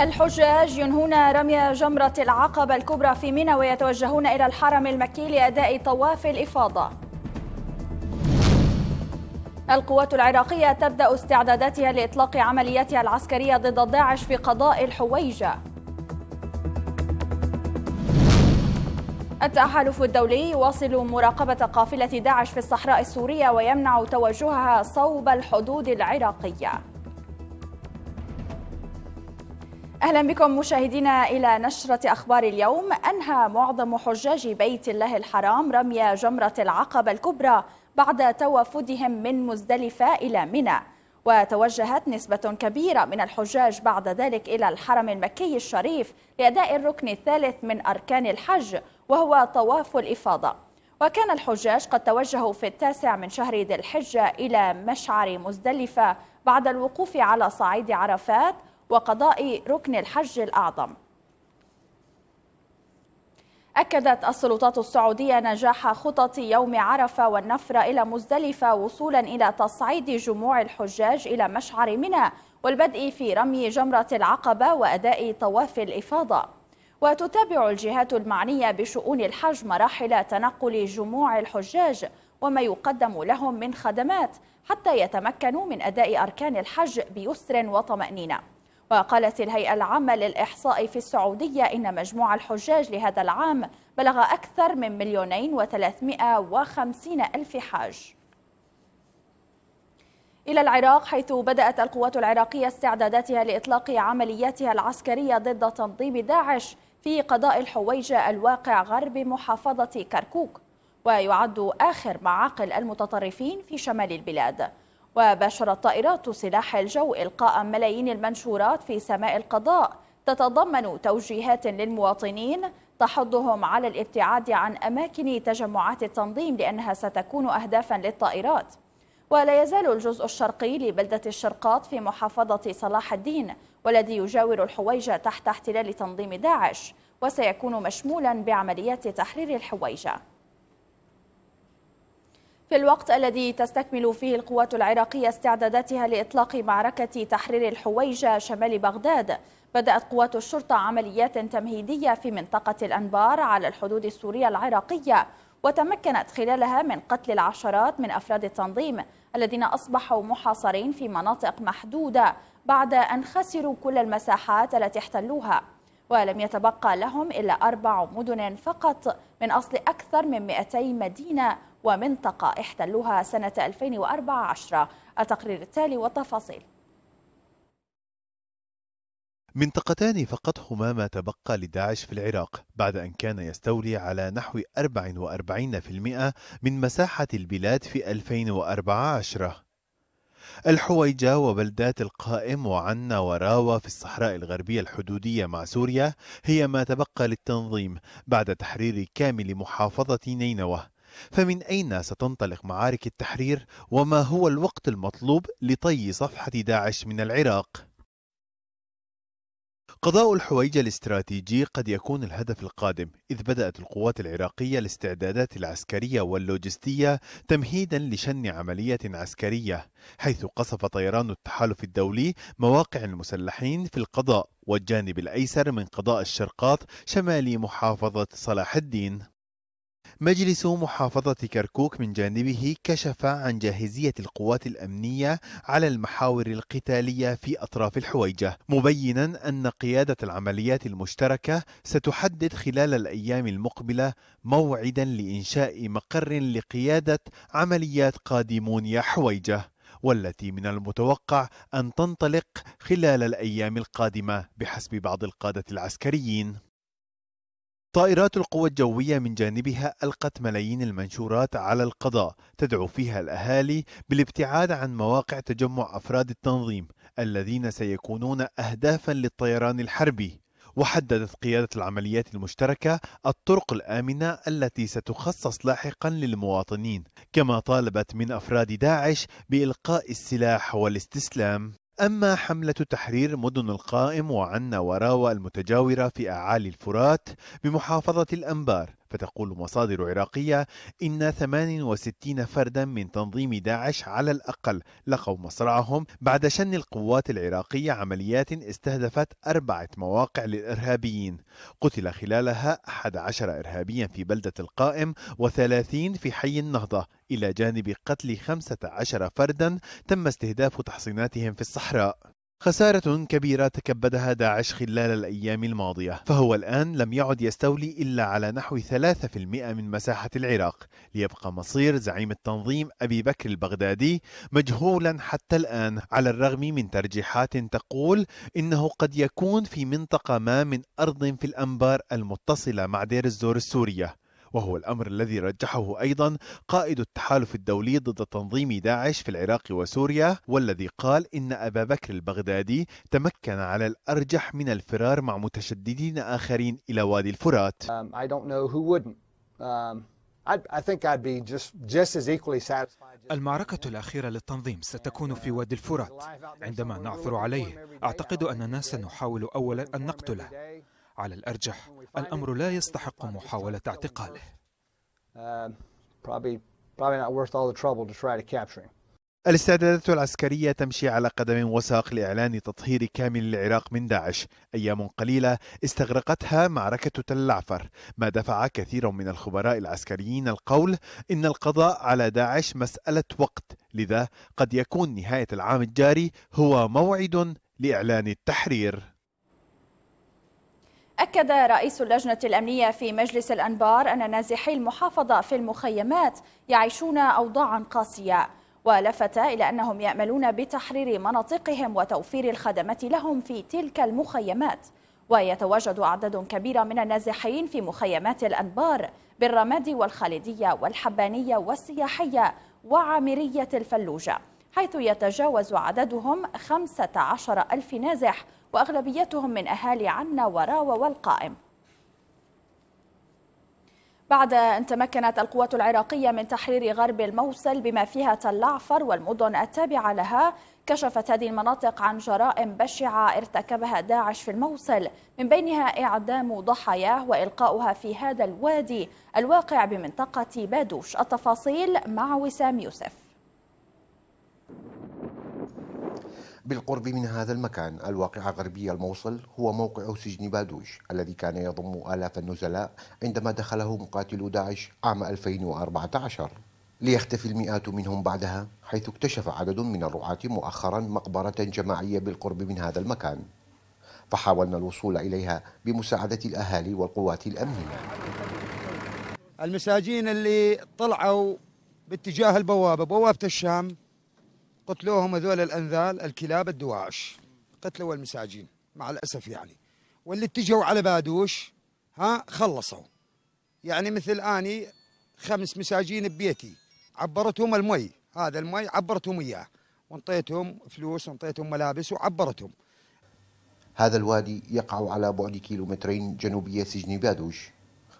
الحجاج ينهون رمي جمرة العقبة الكبرى في منى ويتوجهون إلى الحرم المكي لأداء طواف الإفاضة القوات العراقية تبدأ استعداداتها لإطلاق عملياتها العسكرية ضد داعش في قضاء الحويجة التحالف الدولي يواصل مراقبة قافلة داعش في الصحراء السورية ويمنع توجهها صوب الحدود العراقية أهلا بكم مشاهدينا إلى نشرة أخبار اليوم أنهى معظم حجاج بيت الله الحرام رمي جمرة العقبة الكبرى بعد توافدهم من مزدلفة إلى منى وتوجهت نسبة كبيرة من الحجاج بعد ذلك إلى الحرم المكي الشريف لأداء الركن الثالث من أركان الحج وهو طواف الإفاضة وكان الحجاج قد توجهوا في التاسع من شهر ذي الحجة إلى مشعر مزدلفة بعد الوقوف على صعيد عرفات وقضاء ركن الحج الأعظم أكدت السلطات السعودية نجاح خطط يوم عرفة والنفر إلى مزدلفة وصولا إلى تصعيد جموع الحجاج إلى مشعر منى والبدء في رمي جمرة العقبة وأداء طواف الإفاضة وتتابع الجهات المعنية بشؤون الحج مراحل تنقل جموع الحجاج وما يقدم لهم من خدمات حتى يتمكنوا من أداء أركان الحج بيسر وطمأنينة وقالت الهيئة العامة للإحصاء في السعودية إن مجموع الحجاج لهذا العام بلغ أكثر من مليونين وثلاثمائة وخمسين ألف حاج إلى العراق حيث بدأت القوات العراقية استعداداتها لإطلاق عملياتها العسكرية ضد تنظيم داعش في قضاء الحويجة الواقع غرب محافظة كركوك ويعد آخر معاقل المتطرفين في شمال البلاد وباشرت طائرات سلاح الجو إلقاء ملايين المنشورات في سماء القضاء تتضمن توجيهات للمواطنين تحضهم على الابتعاد عن أماكن تجمعات التنظيم لأنها ستكون أهدافا للطائرات ولا يزال الجزء الشرقي لبلدة الشرقات في محافظة صلاح الدين والذي يجاور الحويجة تحت احتلال تنظيم داعش وسيكون مشمولا بعمليات تحرير الحويجة في الوقت الذي تستكمل فيه القوات العراقية استعداداتها لإطلاق معركة تحرير الحويجة شمال بغداد بدأت قوات الشرطة عمليات تمهيدية في منطقة الأنبار على الحدود السورية العراقية وتمكنت خلالها من قتل العشرات من أفراد التنظيم الذين أصبحوا محاصرين في مناطق محدودة بعد أن خسروا كل المساحات التي احتلوها ولم يتبقى لهم إلا أربع مدن فقط من أصل أكثر من 200 مدينة ومنطقة احتلوها سنة 2014 التقرير التالي والتفاصيل منطقتان فقط هما ما تبقى لداعش في العراق بعد أن كان يستولي على نحو 44% من مساحة البلاد في 2014 الحويجة وبلدات القائم وعنا وراوا في الصحراء الغربية الحدودية مع سوريا هي ما تبقى للتنظيم بعد تحرير كامل محافظة نينوى فمن أين ستنطلق معارك التحرير وما هو الوقت المطلوب لطي صفحة داعش من العراق؟ قضاء الحويجة الاستراتيجي قد يكون الهدف القادم إذ بدأت القوات العراقية الاستعدادات العسكرية واللوجستية تمهيدا لشن عملية عسكرية حيث قصف طيران التحالف الدولي مواقع المسلحين في القضاء والجانب الأيسر من قضاء الشرقات شمال محافظة صلاح الدين مجلس محافظة كركوك من جانبه كشف عن جاهزية القوات الأمنية على المحاور القتالية في أطراف الحويجة مبينا أن قيادة العمليات المشتركة ستحدد خلال الأيام المقبلة موعدا لإنشاء مقر لقيادة عمليات قادمون يا حويجة والتي من المتوقع أن تنطلق خلال الأيام القادمة بحسب بعض القادة العسكريين طائرات القوى الجوية من جانبها ألقت ملايين المنشورات على القضاء تدعو فيها الأهالي بالابتعاد عن مواقع تجمع أفراد التنظيم الذين سيكونون أهدافا للطيران الحربي وحددت قيادة العمليات المشتركة الطرق الآمنة التي ستخصص لاحقا للمواطنين كما طالبت من أفراد داعش بإلقاء السلاح والاستسلام أما حملة تحرير مدن القائم وعنا وراوة المتجاورة في أعالي الفرات بمحافظة الأنبار فتقول مصادر عراقية إن 68 فردا من تنظيم داعش على الأقل لقوا مصرعهم بعد شن القوات العراقية عمليات استهدفت أربعة مواقع للإرهابيين قتل خلالها 11 إرهابيا في بلدة القائم و30 في حي النهضة إلى جانب قتل 15 فردا تم استهداف تحصيناتهم في الصحراء خسارة كبيرة تكبدها داعش خلال الأيام الماضية فهو الآن لم يعد يستولي إلا على نحو 3% من مساحة العراق ليبقى مصير زعيم التنظيم أبي بكر البغدادي مجهولا حتى الآن على الرغم من ترجيحات تقول إنه قد يكون في منطقة ما من أرض في الأنبار المتصلة مع دير الزور السورية وهو الأمر الذي رجحه أيضا قائد التحالف الدولي ضد تنظيم داعش في العراق وسوريا والذي قال إن أبا بكر البغدادي تمكن على الأرجح من الفرار مع متشددين آخرين إلى وادي الفرات المعركة الأخيرة للتنظيم ستكون في وادي الفرات عندما نعثر عليه أعتقد أننا سنحاول أولا أن نقتله على الأرجح الأمر لا يستحق محاولة اعتقاله um, الاستعدادات العسكرية تمشي على قدم وساق لإعلان تطهير كامل العراق من داعش أيام قليلة استغرقتها معركة تل العفر ما دفع كثير من الخبراء العسكريين القول إن القضاء على داعش مسألة وقت لذا قد يكون نهاية العام الجاري هو موعد لإعلان التحرير أكد رئيس اللجنة الأمنية في مجلس الأنبار أن نازحي المحافظة في المخيمات يعيشون أوضاعا قاسية ولفت إلى أنهم يأملون بتحرير مناطقهم وتوفير الخدمات لهم في تلك المخيمات ويتواجد أعداد كبيرة من النازحين في مخيمات الأنبار بالرمادي والخالدية والحبانية والسياحية وعامرية الفلوجة حيث يتجاوز عددهم 15 ألف نازح وأغلبيتهم من أهالي عنا وراوة والقائم بعد أن تمكنت القوات العراقية من تحرير غرب الموصل بما فيها تلعفر والمدن التابعة لها كشفت هذه المناطق عن جرائم بشعة ارتكبها داعش في الموصل من بينها إعدام ضحاياه وإلقاؤها في هذا الوادي الواقع بمنطقة بادوش التفاصيل مع وسام يوسف بالقرب من هذا المكان الواقع غربي الموصل هو موقع سجن بادوش الذي كان يضم آلاف النزلاء عندما دخله مقاتلو داعش عام 2014 ليختفي المئات منهم بعدها حيث اكتشف عدد من الرعاة مؤخرا مقبرة جماعية بالقرب من هذا المكان فحاولنا الوصول إليها بمساعدة الأهالي والقوات الأمنية المساجين اللي طلعوا باتجاه البوابة بوابة الشام قتلوهم هذول الانذال الكلاب الدواعش قتلوا المساجين مع الاسف يعني واللي اتجوا على بادوش ها خلصوا يعني مثل اني خمس مساجين ببيتي عبرتهم المي هذا المي عبرتهم اياه وانطيتهم فلوس وانطيتهم ملابس وعبرتهم هذا الوادي يقع على بعد كيلومترين جنوبي سجن بادوش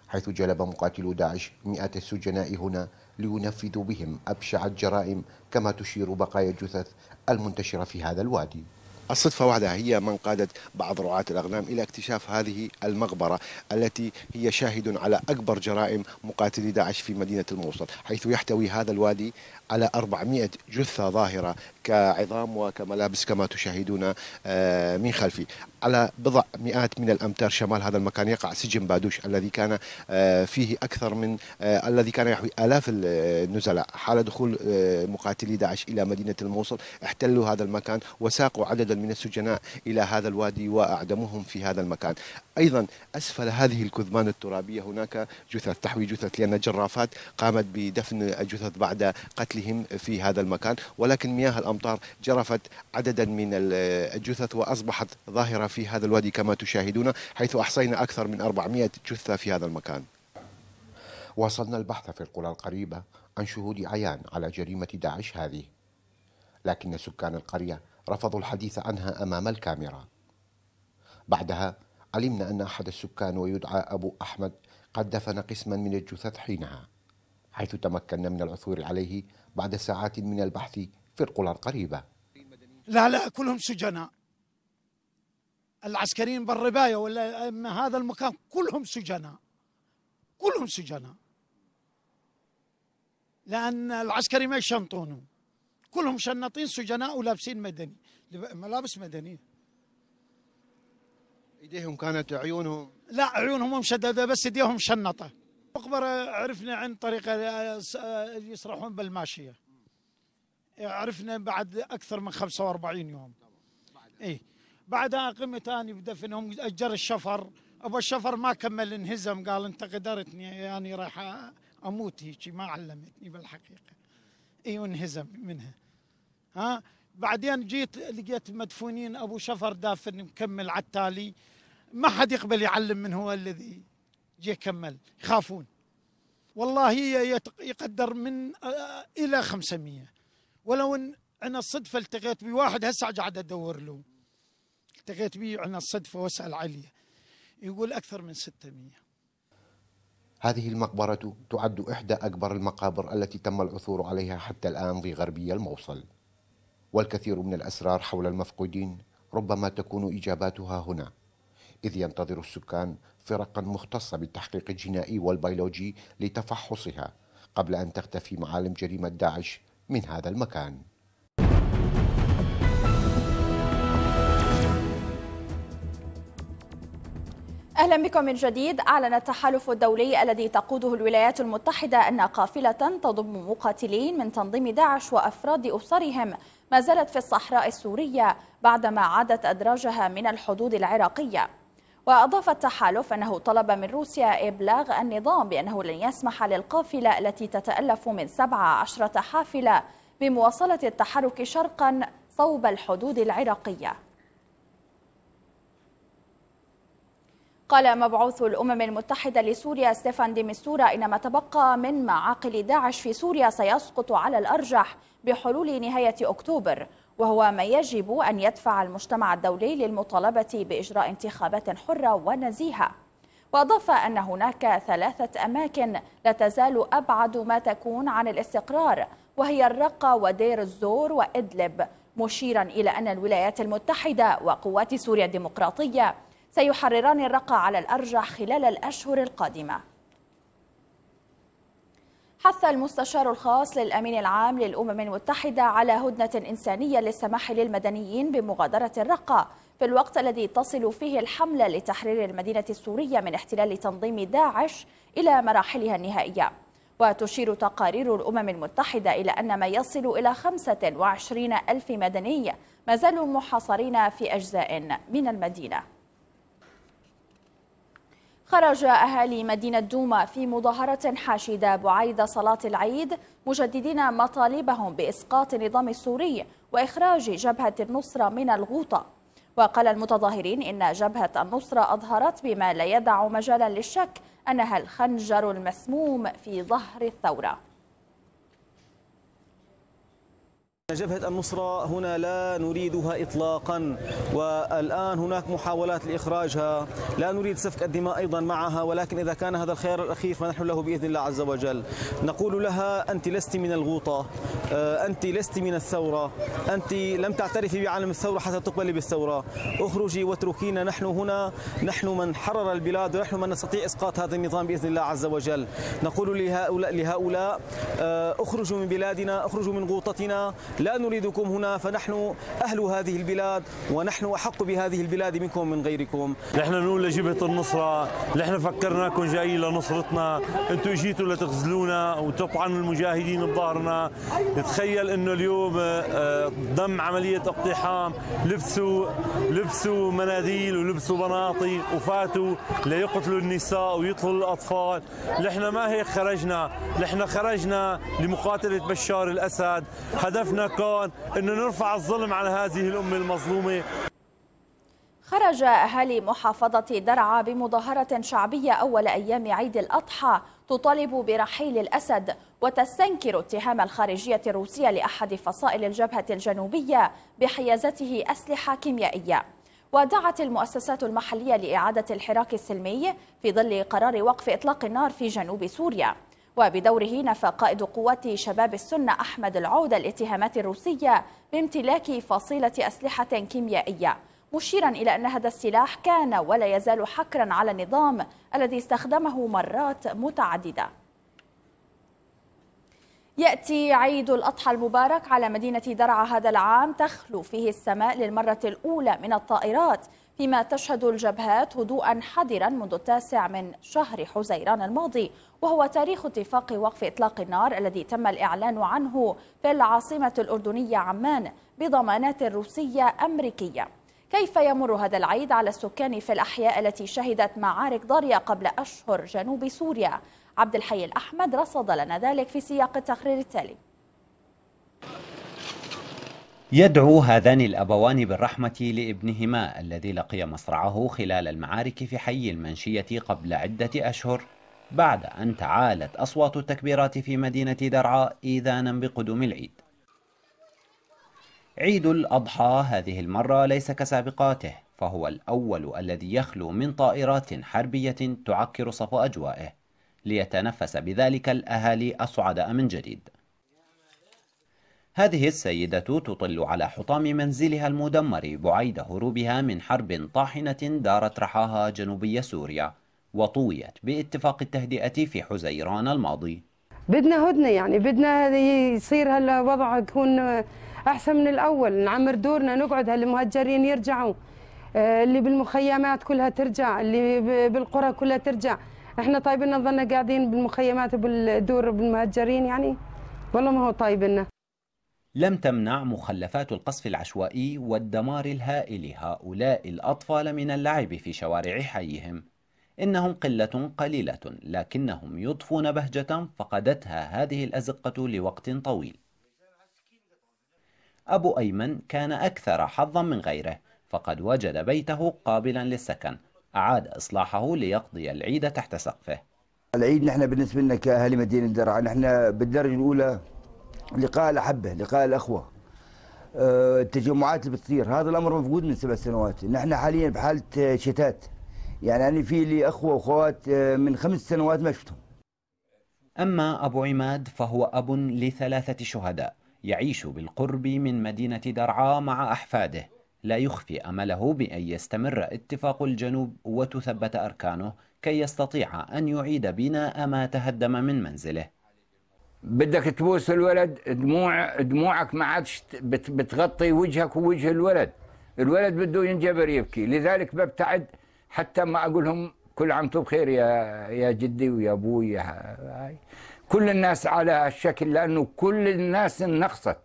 حيث جلب مقاتلو داعش مئات السجناء هنا لينفذوا بهم أبشع الجرائم كما تشير بقايا الجثث المنتشرة في هذا الوادي الصدفة وحدها هي من قادت بعض رعاة الأغنام إلى اكتشاف هذه المقبرة التي هي شاهد على أكبر جرائم مقاتلي داعش في مدينة الموصل حيث يحتوي هذا الوادي على 400 جثة ظاهرة كعظام وكملابس كما تشاهدون آه، من خلفي على بضع مئات من الأمتار شمال هذا المكان يقع سجن بادوش الذي كان آه، فيه أكثر من آه، الذي كان يحوي آلاف النزلاء حال دخول مقاتلي داعش إلى مدينة الموصل احتلوا هذا المكان وساقوا عددا من السجناء إلى هذا الوادي وأعدموهم في هذا المكان أيضا أسفل هذه الكثبان الترابية هناك جثث تحوي جثث لأن جرافات قامت بدفن الجثث بعد قتل أكلهم في هذا المكان ولكن مياه الأمطار جرفت عددا من الجثث وأصبحت ظاهرة في هذا الوادي كما تشاهدون حيث أحصينا أكثر من 400 جثة في هذا المكان واصلنا البحث في القرى القريبة عن شهود عيان على جريمة داعش هذه لكن سكان القرية رفضوا الحديث عنها أمام الكاميرا بعدها علمنا أن أحد السكان ويدعى أبو أحمد قد دفن قسما من الجثث حينها حيث تمكنا من العثور عليه بعد ساعات من البحث في القرى القريبة لا لا كلهم سجناء العسكريين بالرباية ولا هذا المكان كلهم سجناء كلهم سجناء لأن العسكري ما يشنطونه كلهم شنطين سجناء ولابسين مدني ملابس مدنية ايديهم كانت عيونهم لا عيونهم مشددة بس ايديهم شنطة مقبرة عرفنا عن طريقة آه، آه، اللي يصرحون بالماشية عرفنا بعد أكثر من 45 يوم إيه بعدها قمت أنا بدفنهم أجر الشفر أبو الشفر ما كمل انهزم قال أنت قدرتني يعني راح أموت هيك ما علمتني بالحقيقة إيه وانهزم منها ها بعدين جيت لقيت مدفونين أبو شفر دافن مكمل على التالي ما حد يقبل يعلم من هو الذي جي كمل يخافون والله يقدر من آه، آه، الى 500 ولو ان انا الصدفه التقيت بواحد هسه قاعد ادور له التقيت به عن الصدفه واسال عليه يقول اكثر من 600 هذه المقبرة تعد إحدى أكبر المقابر التي تم العثور عليها حتى الآن في غربي الموصل والكثير من الأسرار حول المفقودين ربما تكون إجاباتها هنا إذ ينتظر السكان فرقا مختصة بالتحقيق الجنائي والبيولوجي لتفحصها قبل أن تختفي معالم جريمة داعش من هذا المكان اهلا بكم من جديد اعلن التحالف الدولي الذي تقوده الولايات المتحده ان قافله تضم مقاتلين من تنظيم داعش وافراد اسرهم ما زالت في الصحراء السوريه بعدما عادت ادراجها من الحدود العراقيه وأضاف التحالف أنه طلب من روسيا إبلاغ النظام بأنه لن يسمح للقافلة التي تتألف من 17 حافلة بمواصلة التحرك شرقا صوب الحدود العراقية قال مبعوث الأمم المتحدة لسوريا ستيفان ديمستورا إن ما تبقى من معاقل داعش في سوريا سيسقط على الأرجح بحلول نهاية أكتوبر وهو ما يجب أن يدفع المجتمع الدولي للمطالبة بإجراء انتخابات حرة ونزيهة وأضاف أن هناك ثلاثة أماكن لا تزال أبعد ما تكون عن الاستقرار وهي الرقة ودير الزور وإدلب مشيرا إلى أن الولايات المتحدة وقوات سوريا الديمقراطية سيحرران الرقة على الأرجح خلال الأشهر القادمة حث المستشار الخاص للأمين العام للأمم المتحدة على هدنة إنسانية للسماح للمدنيين بمغادرة الرقة في الوقت الذي تصل فيه الحملة لتحرير المدينة السورية من احتلال تنظيم داعش إلى مراحلها النهائية وتشير تقارير الأمم المتحدة إلى أن ما يصل إلى 25 ألف مدني ما زالوا محاصرين في أجزاء من المدينة خرج أهالي مدينة دوما في مظاهرة حاشدة بعيد صلاة العيد مجددين مطالبهم بإسقاط النظام السوري وإخراج جبهة النصرة من الغوطة وقال المتظاهرين إن جبهة النصرة أظهرت بما لا يدع مجالا للشك أنها الخنجر المسموم في ظهر الثورة جبهة النصرة هنا لا نريدها إطلاقا والآن هناك محاولات لإخراجها لا نريد سفك الدماء أيضا معها ولكن إذا كان هذا الخيار الأخير فنحن له بإذن الله عز وجل نقول لها أنت لست من الغوطة آه، أنت لست من الثورة أنت لم تعترفي بعالم الثورة حتى تقبلي بالثورة اخرجي واتركينا نحن هنا نحن من حرر البلاد ونحن من نستطيع إسقاط هذا النظام بإذن الله عز وجل نقول لهؤلاء, لهؤلاء آه، اخرجوا من بلادنا اخرجوا من غوطتنا لا نريدكم هنا فنحن أهل هذه البلاد ونحن أحق بهذه البلاد منكم من غيركم نحن نقول لجبهة النصرة نحن فكرناكم جايين لنصرتنا أنتم جيتوا لتخذلونا وتطعنوا المجاهدين بظهرنا تخيل أنه اليوم آه، آه، ضم عملية اقتحام لبسوا لبسوا مناديل ولبسوا بناطي وفاتوا ليقتلوا النساء ويقتلوا الأطفال نحن ما هيك خرجنا نحن خرجنا لمقاتلة بشار الأسد هدفنا يتمكن أنه نرفع الظلم على هذه الأمة المظلومة خرج أهالي محافظة درعا بمظاهرة شعبية أول أيام عيد الأضحى تطالب برحيل الأسد وتستنكر اتهام الخارجية الروسية لأحد فصائل الجبهة الجنوبية بحيازته أسلحة كيميائية ودعت المؤسسات المحلية لإعادة الحراك السلمي في ظل قرار وقف إطلاق النار في جنوب سوريا وبدوره نفى قائد قوات شباب السنة أحمد العودة الاتهامات الروسية بامتلاك فصيلة أسلحة كيميائية مشيرا إلى أن هذا السلاح كان ولا يزال حكرا على النظام الذي استخدمه مرات متعددة يأتي عيد الأضحى المبارك على مدينة درعا هذا العام تخلو فيه السماء للمرة الأولى من الطائرات فيما تشهد الجبهات هدوءا حذرا منذ التاسع من شهر حزيران الماضي وهو تاريخ اتفاق وقف إطلاق النار الذي تم الإعلان عنه في العاصمة الأردنية عمان بضمانات روسية أمريكية كيف يمر هذا العيد على السكان في الأحياء التي شهدت معارك ضارية قبل أشهر جنوب سوريا؟ عبد الحي الأحمد رصد لنا ذلك في سياق التقرير التالي يدعو هذان الأبوان بالرحمة لابنهما الذي لقي مصرعه خلال المعارك في حي المنشية قبل عدة أشهر بعد أن تعالت أصوات التكبيرات في مدينة درعا إيذانا بقدوم العيد عيد الأضحى هذه المرة ليس كسابقاته فهو الأول الذي يخلو من طائرات حربية تعكر صفو أجوائه ليتنفس بذلك الأهالي أصعد من جديد هذه السيدة تطل على حطام منزلها المدمر بعيد هروبها من حرب طاحنة دارت رحاها جنوبي سوريا وطويت باتفاق التهدئة في حزيران الماضي بدنا هدنة يعني بدنا يصير هلا وضع يكون أحسن من الأول نعمر دورنا نقعد هالمهجرين يرجعوا آه، اللي بالمخيمات كلها ترجع اللي بالقرى كلها ترجع احنا طيبنا لنا قاعدين بالمخيمات وبالدور بالمهجرين يعني والله ما هو طيبنا لنا لم تمنع مخلفات القصف العشوائي والدمار الهائل هؤلاء الأطفال من اللعب في شوارع حيهم إنهم قلة قليلة لكنهم يضفون بهجة فقدتها هذه الأزقة لوقت طويل أبو أيمن كان أكثر حظا من غيره فقد وجد بيته قابلا للسكن أعاد إصلاحه ليقضي العيد تحت سقفه العيد نحن بالنسبة لنا كأهل مدينة درعا نحن بالدرجة الأولى لقاء الأحبة لقاء الأخوة آه، التجمعات اللي بتصير هذا الأمر مفقود من سبع سنوات نحن حاليا بحالة شتات يعني أنا في لي أخوة وأخوات آه، من خمس سنوات ما شفتهم أما أبو عماد فهو أب لثلاثة شهداء يعيش بالقرب من مدينة درعا مع أحفاده لا يخفي أمله بأن يستمر اتفاق الجنوب وتثبت أركانه كي يستطيع أن يعيد بناء ما تهدم من منزله بدك تبوس الولد دموع دموعك ما عادش بتغطي وجهك ووجه الولد الولد بده ينجبر يبكي لذلك ببتعد حتى ما اقول لهم كل عام بخير يا يا جدي ويا ابوي يا كل الناس على هالشكل لانه كل الناس انقصت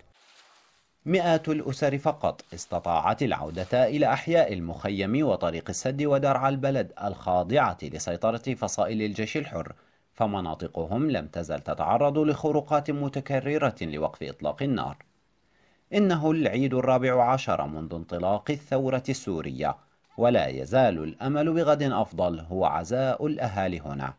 مئات الأسر فقط استطاعت العودة إلى أحياء المخيم وطريق السد ودرع البلد الخاضعة لسيطرة فصائل الجيش الحر فمناطقهم لم تزل تتعرض لخروقات متكررة لوقف إطلاق النار إنه العيد الرابع عشر منذ انطلاق الثورة السورية ولا يزال الأمل بغد أفضل هو عزاء الأهالي هنا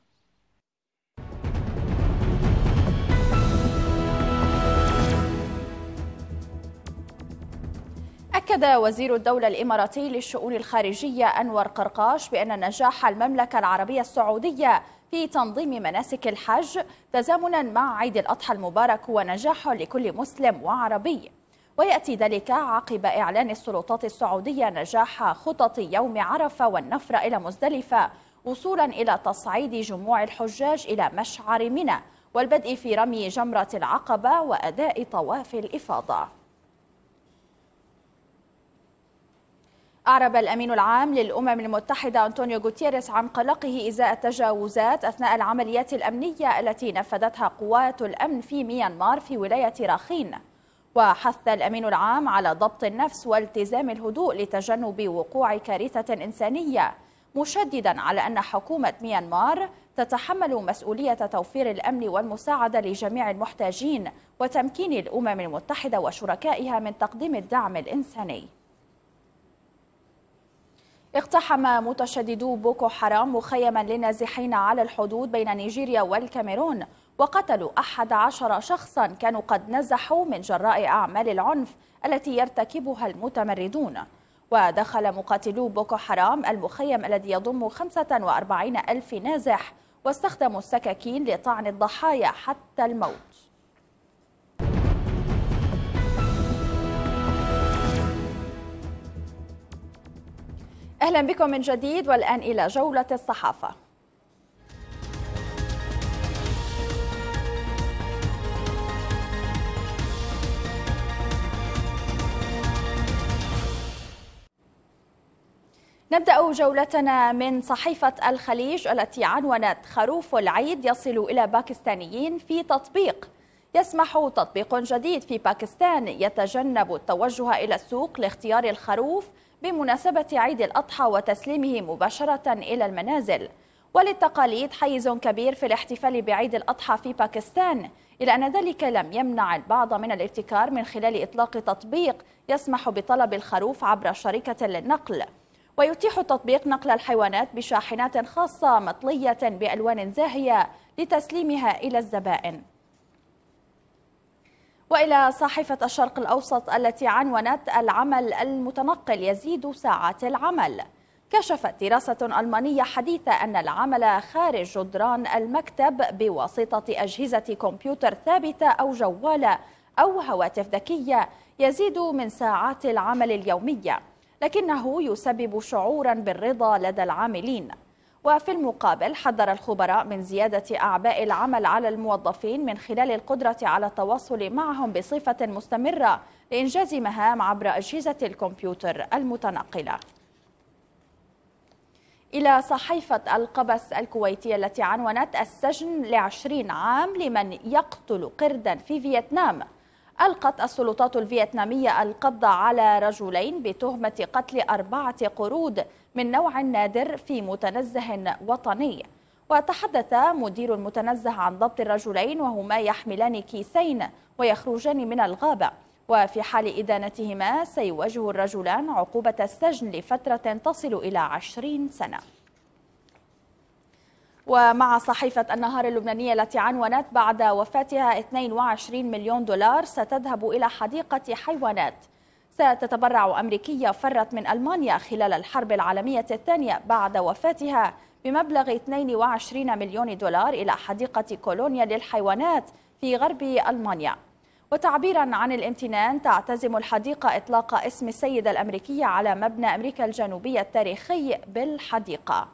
أكد وزير الدولة الإماراتي للشؤون الخارجية أنور قرقاش بأن نجاح المملكة العربية السعودية في تنظيم مناسك الحج تزامنا مع عيد الأضحى المبارك ونجاح لكل مسلم وعربي ويأتي ذلك عقب إعلان السلطات السعودية نجاح خطط يوم عرفة والنفر إلى مزدلفة وصولا إلى تصعيد جموع الحجاج إلى مشعر منى والبدء في رمي جمرة العقبة وأداء طواف الإفاضة أعرب الأمين العام للأمم المتحدة أنطونيو غوتيريس عن قلقه إزاء التجاوزات أثناء العمليات الأمنية التي نفذتها قوات الأمن في ميانمار في ولاية راخين وحث الأمين العام على ضبط النفس والتزام الهدوء لتجنب وقوع كارثة إنسانية مشددا على أن حكومة ميانمار تتحمل مسؤولية توفير الأمن والمساعدة لجميع المحتاجين وتمكين الأمم المتحدة وشركائها من تقديم الدعم الإنساني اقتحم متشددو بوكو حرام مخيما للنازحين على الحدود بين نيجيريا والكاميرون وقتلوا أحد عشر شخصا كانوا قد نزحوا من جراء أعمال العنف التي يرتكبها المتمردون ودخل مقاتلو بوكو حرام المخيم الذي يضم 45 ألف نازح واستخدموا السكاكين لطعن الضحايا حتى الموت أهلا بكم من جديد والآن إلى جولة الصحافة نبدأ جولتنا من صحيفة الخليج التي عنونت خروف العيد يصل إلى باكستانيين في تطبيق يسمح تطبيق جديد في باكستان يتجنب التوجه إلى السوق لاختيار الخروف بمناسبة عيد الأضحى وتسليمه مباشرة إلى المنازل وللتقاليد حيز كبير في الاحتفال بعيد الأضحى في باكستان إلا أن ذلك لم يمنع البعض من الابتكار من خلال إطلاق تطبيق يسمح بطلب الخروف عبر شركة للنقل ويتيح التطبيق نقل الحيوانات بشاحنات خاصة مطلية بألوان زاهية لتسليمها إلى الزبائن وإلى صحيفة الشرق الأوسط التي عنونت العمل المتنقل يزيد ساعات العمل كشفت دراسة ألمانية حديثة أن العمل خارج جدران المكتب بواسطة أجهزة كمبيوتر ثابتة أو جوالة أو هواتف ذكية يزيد من ساعات العمل اليومية لكنه يسبب شعورا بالرضا لدى العاملين وفي المقابل حذر الخبراء من زيادة أعباء العمل على الموظفين من خلال القدرة على التواصل معهم بصفة مستمرة لإنجاز مهام عبر أجهزة الكمبيوتر المتنقلة إلى صحيفة القبس الكويتية التي عنونت السجن لعشرين عام لمن يقتل قردا في فيتنام ألقت السلطات الفيتنامية القبض على رجلين بتهمة قتل أربعة قرود من نوع نادر في متنزه وطني وتحدث مدير المتنزه عن ضبط الرجلين وهما يحملان كيسين ويخرجان من الغابة وفي حال إدانتهما سيواجه الرجلان عقوبة السجن لفترة تصل إلى عشرين سنة ومع صحيفة النهار اللبنانية التي عنونت بعد وفاتها 22 مليون دولار ستذهب إلى حديقة حيوانات ستتبرع أمريكية فرت من ألمانيا خلال الحرب العالمية الثانية بعد وفاتها بمبلغ 22 مليون دولار إلى حديقة كولونيا للحيوانات في غرب ألمانيا وتعبيرا عن الامتنان تعتزم الحديقة إطلاق اسم السيدة الأمريكية على مبنى أمريكا الجنوبية التاريخي بالحديقة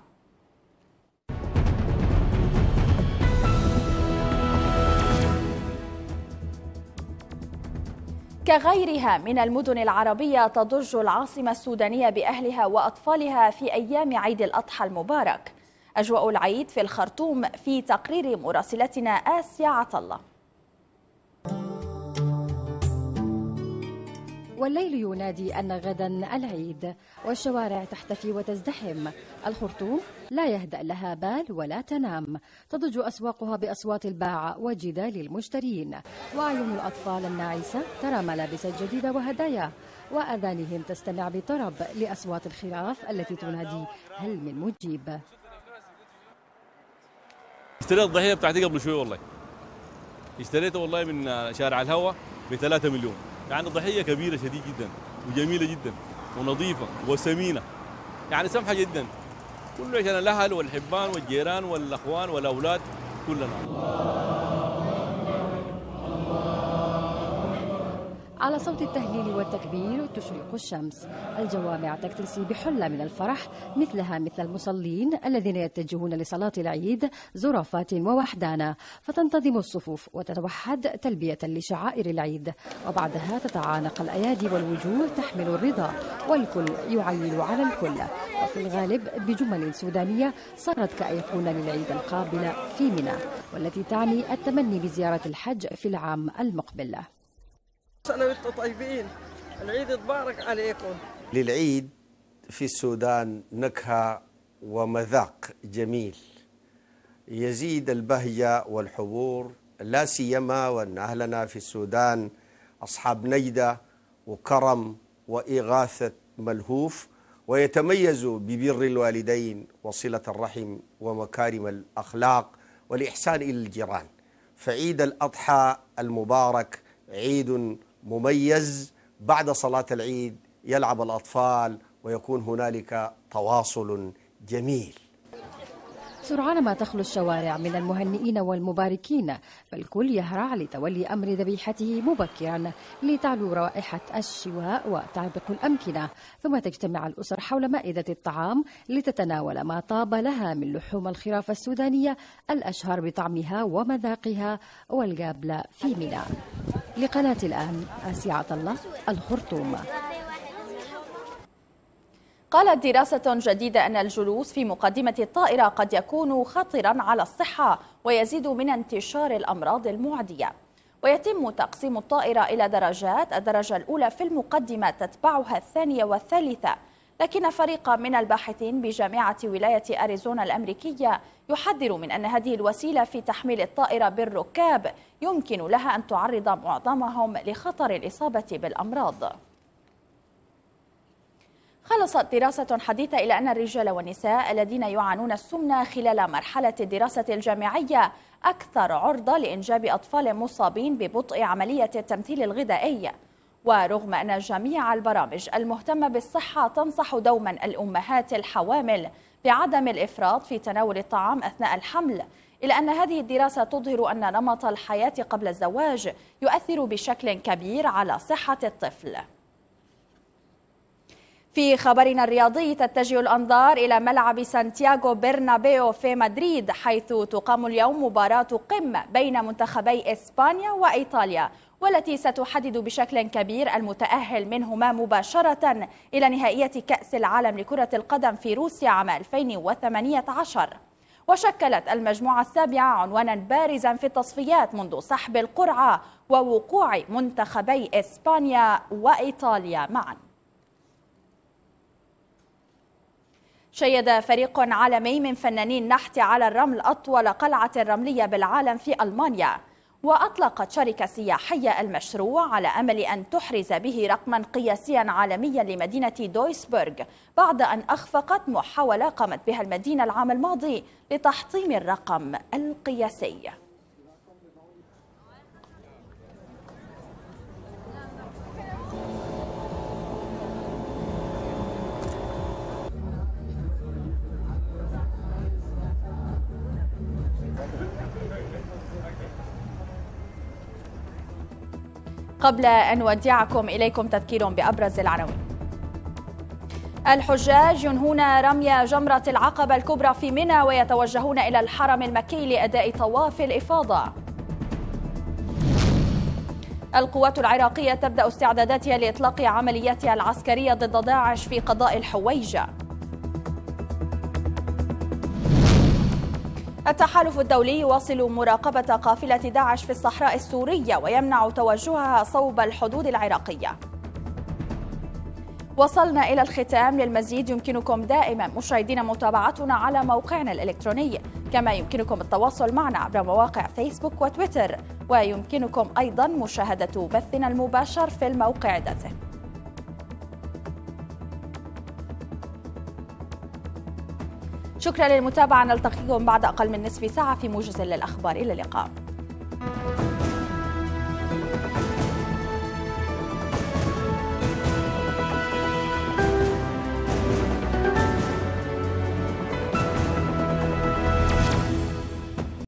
كغيرها من المدن العربية تضج العاصمة السودانية بأهلها وأطفالها في أيام عيد الأضحى المبارك أجواء العيد في الخرطوم في تقرير مراسلتنا آسيا عطلة والليل ينادي أن غدا العيد والشوارع تحتفي وتزدحم الخرطوم لا يهدأ لها بال ولا تنام تضج أسواقها بأصوات الباع وجدال المشترين وعيون الأطفال الناعسة ترى ملابس جديدة وهدايا وأذانهم تستمع بطرب لأصوات الخراف التي تنادي هل من مجيب اشتريت الضحية بتاعتي قبل شوي والله اشتريتها والله من شارع الهوى ب 3 مليون يعني ضحيه كبيره شديد جدا وجميله جدا ونظيفه وسمينه يعني سمحه جدا كله عشان الاهل والحبان والجيران والاخوان والاولاد كلنا على صوت التهليل والتكبير تشرق الشمس الجوامع تكتسي بحلة من الفرح مثلها مثل المصلين الذين يتجهون لصلاة العيد زرافات ووحدانا فتنتظم الصفوف وتتوحد تلبية لشعائر العيد وبعدها تتعانق الأيادي والوجوه تحمل الرضا والكل يعيل على الكل وفي الغالب بجمل سودانية صارت كأيقونة للعيد القابلة في منى والتي تعني التمني بزيارة الحج في العام المقبل سنة وانتم طيبين العيد تبارك عليكم للعيد في السودان نكهة ومذاق جميل يزيد البهجة والحبور لا سيما وأن أهلنا في السودان أصحاب نجدة وكرم وإغاثة ملهوف ويتميز ببر الوالدين وصلة الرحم ومكارم الأخلاق والإحسان إلى الجيران فعيد الأضحى المبارك عيد مميز بعد صلاة العيد يلعب الأطفال ويكون هنالك تواصل جميل سرعان ما تخلو الشوارع من المهنئين والمباركين فالكل يهرع لتولي أمر ذبيحته مبكرا لتعلو رائحة الشواء وتعبق الأمكنة ثم تجتمع الأسر حول مائدة الطعام لتتناول ما طاب لها من لحوم الخرافة السودانية الأشهر بطعمها ومذاقها والقابلة في ميناء لقناة الآن آسيا عبد الله الخرطوم قالت دراسة جديدة أن الجلوس في مقدمة الطائرة قد يكون خطرا على الصحة ويزيد من انتشار الأمراض المعدية ويتم تقسيم الطائرة إلى درجات الدرجة الأولى في المقدمة تتبعها الثانية والثالثة لكن فريقا من الباحثين بجامعة ولاية أريزونا الأمريكية يحذر من أن هذه الوسيلة في تحميل الطائرة بالركاب يمكن لها أن تعرض معظمهم لخطر الإصابة بالأمراض خلصت دراسة حديثة إلى أن الرجال والنساء الذين يعانون السمنة خلال مرحلة الدراسة الجامعية أكثر عرضة لإنجاب أطفال مصابين ببطء عملية التمثيل الغذائي ورغم أن جميع البرامج المهتمة بالصحة تنصح دوما الأمهات الحوامل بعدم الإفراط في تناول الطعام أثناء الحمل إلا أن هذه الدراسة تظهر أن نمط الحياة قبل الزواج يؤثر بشكل كبير على صحة الطفل في خبرنا الرياضي تتجه الأنظار إلى ملعب سانتياغو برنابيو في مدريد حيث تقام اليوم مباراة قمة بين منتخبي إسبانيا وإيطاليا والتي ستحدد بشكل كبير المتأهل منهما مباشرة إلى نهائية كأس العالم لكرة القدم في روسيا عام 2018 وشكلت المجموعة السابعة عنوانا بارزا في التصفيات منذ سحب القرعة ووقوع منتخبي إسبانيا وإيطاليا معاً شيد فريق عالمي من فنانين النحت على الرمل أطول قلعة رملية بالعالم في ألمانيا وأطلقت شركة سياحية المشروع على أمل أن تحرز به رقما قياسيا عالميا لمدينة دويسبرغ بعد أن أخفقت محاولة قامت بها المدينة العام الماضي لتحطيم الرقم القياسي قبل أن نودعكم إليكم تذكير بأبرز العناوين الحجاج ينهون رمي جمرة العقبة الكبرى في منى ويتوجهون إلى الحرم المكي لأداء طواف الإفاضة القوات العراقية تبدأ استعداداتها لإطلاق عملياتها العسكرية ضد داعش في قضاء الحويجة التحالف الدولي يواصل مراقبة قافلة داعش في الصحراء السورية ويمنع توجهها صوب الحدود العراقية وصلنا إلى الختام للمزيد يمكنكم دائما مشاهدينا متابعتنا على موقعنا الإلكتروني كما يمكنكم التواصل معنا عبر مواقع فيسبوك وتويتر ويمكنكم أيضا مشاهدة بثنا المباشر في الموقع ذاته شكرا للمتابعة نلتقيكم بعد أقل من نصف ساعة في موجز للأخبار إلى اللقاء